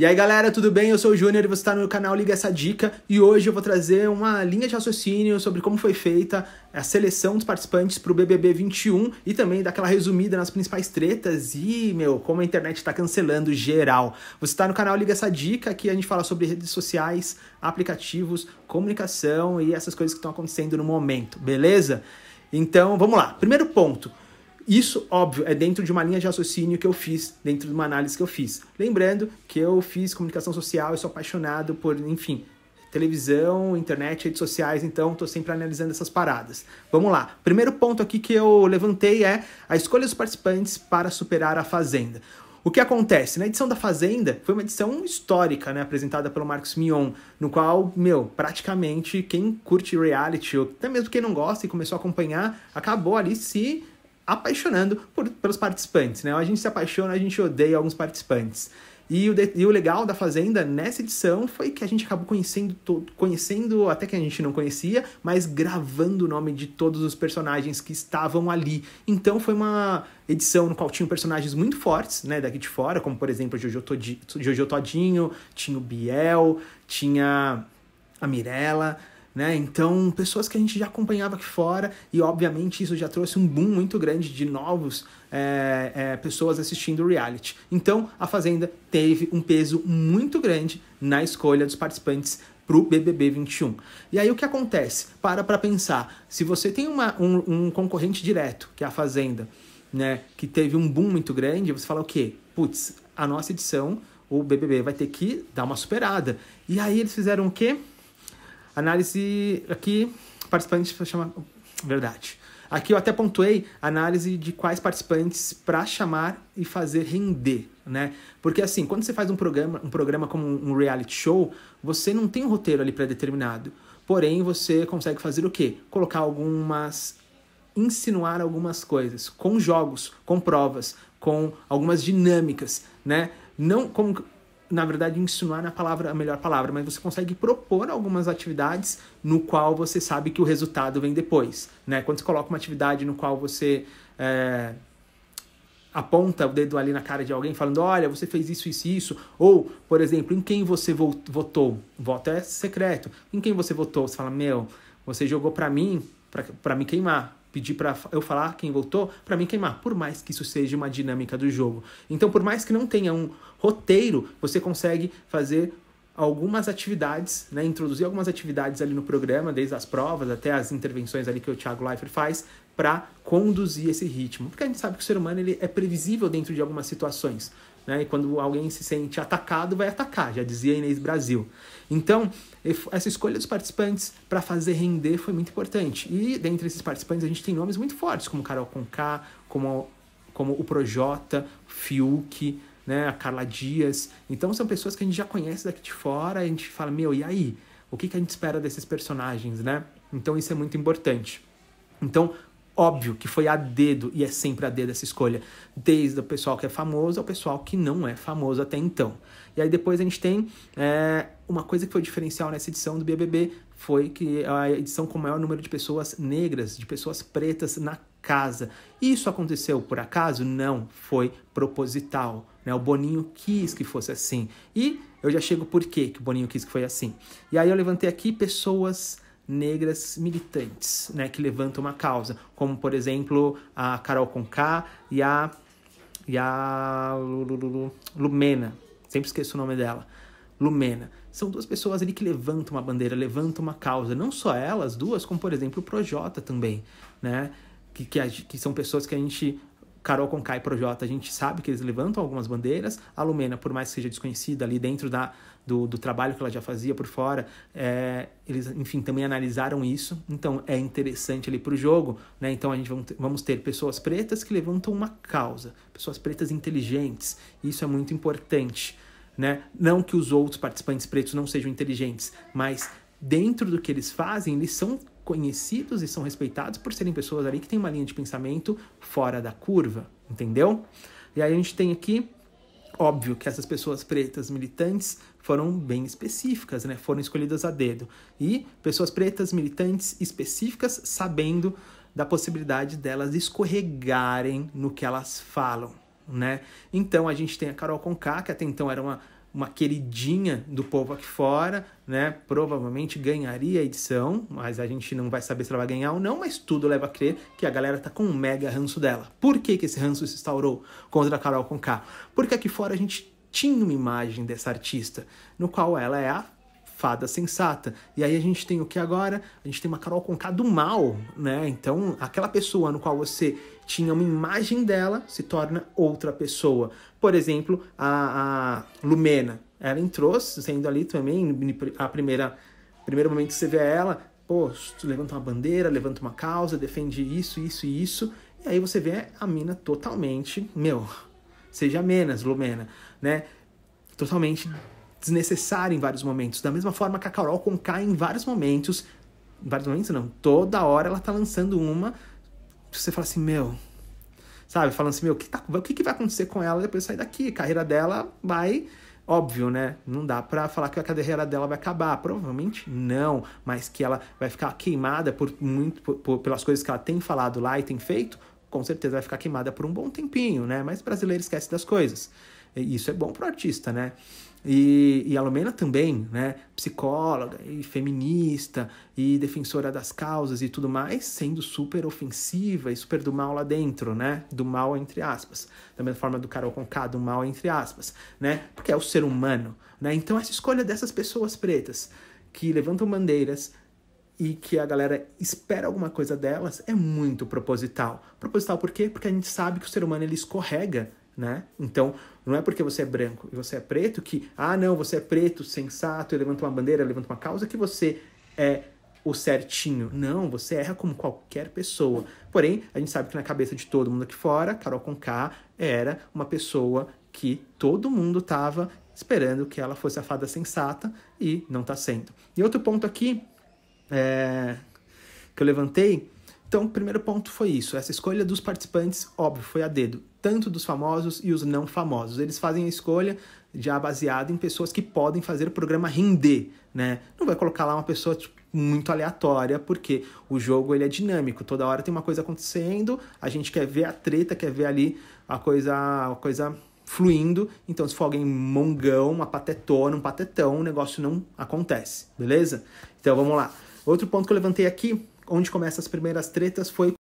E aí galera, tudo bem? Eu sou o Júnior e você está no canal Liga Essa Dica e hoje eu vou trazer uma linha de raciocínio sobre como foi feita a seleção dos participantes para o BBB 21 e também daquela resumida nas principais tretas e, meu, como a internet está cancelando geral. Você está no canal Liga Essa Dica, aqui a gente fala sobre redes sociais, aplicativos, comunicação e essas coisas que estão acontecendo no momento, beleza? Então, vamos lá. Primeiro ponto, isso, óbvio, é dentro de uma linha de raciocínio que eu fiz, dentro de uma análise que eu fiz. Lembrando que eu fiz comunicação social e sou apaixonado por, enfim, televisão, internet, redes sociais, então estou sempre analisando essas paradas. Vamos lá. Primeiro ponto aqui que eu levantei é a escolha dos participantes para superar a Fazenda. O que acontece? Na edição da Fazenda, foi uma edição histórica, né? Apresentada pelo Marcos Mion, no qual, meu, praticamente quem curte reality, ou até mesmo quem não gosta e começou a acompanhar, acabou ali se apaixonando por, pelos participantes, né? A gente se apaixona, a gente odeia alguns participantes. E o, de, e o legal da Fazenda nessa edição foi que a gente acabou conhecendo, todo, conhecendo até que a gente não conhecia, mas gravando o nome de todos os personagens que estavam ali. Então foi uma edição no qual tinham personagens muito fortes, né, daqui de fora, como por exemplo Jojo, Todinho, Jojo Todinho tinha o Biel, tinha a Mirella, né? Então, pessoas que a gente já acompanhava aqui fora, e obviamente isso já trouxe um boom muito grande de novos é, é, pessoas assistindo reality. Então, a Fazenda teve um peso muito grande na escolha dos participantes para o BBB 21. E aí o que acontece? Para para pensar. Se você tem uma, um, um concorrente direto, que é a Fazenda, né, que teve um boom muito grande, você fala o quê? Putz, a nossa edição, o BBB vai ter que dar uma superada. E aí eles fizeram o quê? Análise aqui, participantes chama verdade. Aqui eu até pontuei análise de quais participantes para chamar e fazer render, né? Porque assim, quando você faz um programa, um programa como um reality show, você não tem um roteiro ali pré-determinado. Porém, você consegue fazer o quê? Colocar algumas insinuar algumas coisas, com jogos, com provas, com algumas dinâmicas, né? Não como na verdade, insinuar na a palavra a melhor palavra, mas você consegue propor algumas atividades no qual você sabe que o resultado vem depois, né? Quando você coloca uma atividade no qual você é, aponta o dedo ali na cara de alguém falando, olha, você fez isso, isso, isso, ou, por exemplo, em quem você votou, voto é secreto, em quem você votou, você fala, meu, você jogou para mim, para me queimar, pedir para eu falar quem voltou, para mim queimar, por mais que isso seja uma dinâmica do jogo. Então, por mais que não tenha um roteiro, você consegue fazer algumas atividades, né, introduzir algumas atividades ali no programa, desde as provas até as intervenções ali que o Thiago Leifert faz, para conduzir esse ritmo. Porque a gente sabe que o ser humano ele é previsível dentro de algumas situações. Né? E quando alguém se sente atacado, vai atacar, já dizia Inês Brasil. Então, essa escolha dos participantes para fazer render foi muito importante. E dentre esses participantes, a gente tem nomes muito fortes, como Carol Conká, como, como o Projota, Fiuk, né, a Carla Dias. Então, são pessoas que a gente já conhece daqui de fora, a gente fala, meu, e aí? O que, que a gente espera desses personagens, né? Então, isso é muito importante. Então, Óbvio que foi a dedo, e é sempre a dedo essa escolha, desde o pessoal que é famoso ao pessoal que não é famoso até então. E aí depois a gente tem é, uma coisa que foi diferencial nessa edição do BBB, foi que a edição com o maior número de pessoas negras, de pessoas pretas na casa. Isso aconteceu por acaso? Não, foi proposital. Né? O Boninho quis que fosse assim. E eu já chego por quê que o Boninho quis que foi assim. E aí eu levantei aqui pessoas negras militantes, né, que levantam uma causa, como por exemplo a Carol Conká e a e a Lumena, sempre esqueço o nome dela. Lumena. São duas pessoas ali que levantam uma bandeira, levantam uma causa. Não só elas duas, como por exemplo o Projota também, né? Que, que, que são pessoas que a gente Carol Conká e Projota, a gente sabe que eles levantam algumas bandeiras. A Lumena, por mais que seja desconhecida ali dentro da, do, do trabalho que ela já fazia por fora, é, eles, enfim, também analisaram isso. Então, é interessante ali para o jogo. Né? Então, a gente vamos ter, vamos ter pessoas pretas que levantam uma causa, pessoas pretas inteligentes. Isso é muito importante. Né? Não que os outros participantes pretos não sejam inteligentes, mas dentro do que eles fazem, eles são conhecidos e são respeitados por serem pessoas ali que têm uma linha de pensamento fora da curva, entendeu? E aí a gente tem aqui óbvio que essas pessoas pretas militantes foram bem específicas, né? Foram escolhidas a dedo. E pessoas pretas militantes específicas sabendo da possibilidade delas escorregarem no que elas falam, né? Então a gente tem a Carol Conká, que até então era uma uma queridinha do povo aqui fora, né? Provavelmente ganharia a edição, mas a gente não vai saber se ela vai ganhar ou não, mas tudo leva a crer que a galera tá com um mega ranço dela. Por que, que esse ranço se instaurou contra a Carol Conká? Porque aqui fora a gente tinha uma imagem dessa artista, no qual ela é a fada sensata. E aí a gente tem o que agora? A gente tem uma Carol Conká do mal, né? Então, aquela pessoa no qual você tinha uma imagem dela se torna outra pessoa. Por exemplo, a, a Lumena. Ela entrou sendo ali também, a primeira primeiro momento que você vê ela, pô, levanta uma bandeira, levanta uma causa, defende isso, isso e isso. E aí você vê a mina totalmente, meu, seja menos, Lumena, né? Totalmente desnecessária em vários momentos. Da mesma forma que a Carol Conká em vários momentos, em vários momentos não, toda hora ela tá lançando uma, você fala assim, meu, sabe, falando assim, meu, que tá, o que, que vai acontecer com ela depois de sair daqui? A carreira dela vai óbvio, né? Não dá para falar que a carreira dela vai acabar, provavelmente não, mas que ela vai ficar queimada por muito por, por, pelas coisas que ela tem falado lá e tem feito, com certeza vai ficar queimada por um bom tempinho, né? Mas brasileiro esquece das coisas. E isso é bom pro artista, né? E, e a Lumena também, né? Psicóloga e feminista e defensora das causas e tudo mais, sendo super ofensiva e super do mal lá dentro, né? Do mal entre aspas. Da mesma forma do Carol Conká, do mal entre aspas, né? Porque é o ser humano, né? Então essa escolha dessas pessoas pretas que levantam bandeiras, e que a galera espera alguma coisa delas é muito proposital. Proposital por quê? Porque a gente sabe que o ser humano ele escorrega né? Então, não é porque você é branco e você é preto que, ah, não, você é preto, sensato, levanta uma bandeira, levanta uma causa, que você é o certinho. Não, você erra como qualquer pessoa. Porém, a gente sabe que na cabeça de todo mundo aqui fora, Carol Conká era uma pessoa que todo mundo tava esperando que ela fosse a fada sensata e não tá sendo. E outro ponto aqui é, que eu levantei, então, o primeiro ponto foi isso. Essa escolha dos participantes, óbvio, foi a dedo tanto dos famosos e os não famosos. Eles fazem a escolha já baseada em pessoas que podem fazer o programa render, né? Não vai colocar lá uma pessoa tipo, muito aleatória, porque o jogo ele é dinâmico, toda hora tem uma coisa acontecendo, a gente quer ver a treta, quer ver ali a coisa, a coisa fluindo. Então, se for alguém mongão, uma patetona, um patetão, o negócio não acontece, beleza? Então, vamos lá. Outro ponto que eu levantei aqui, onde começam as primeiras tretas, foi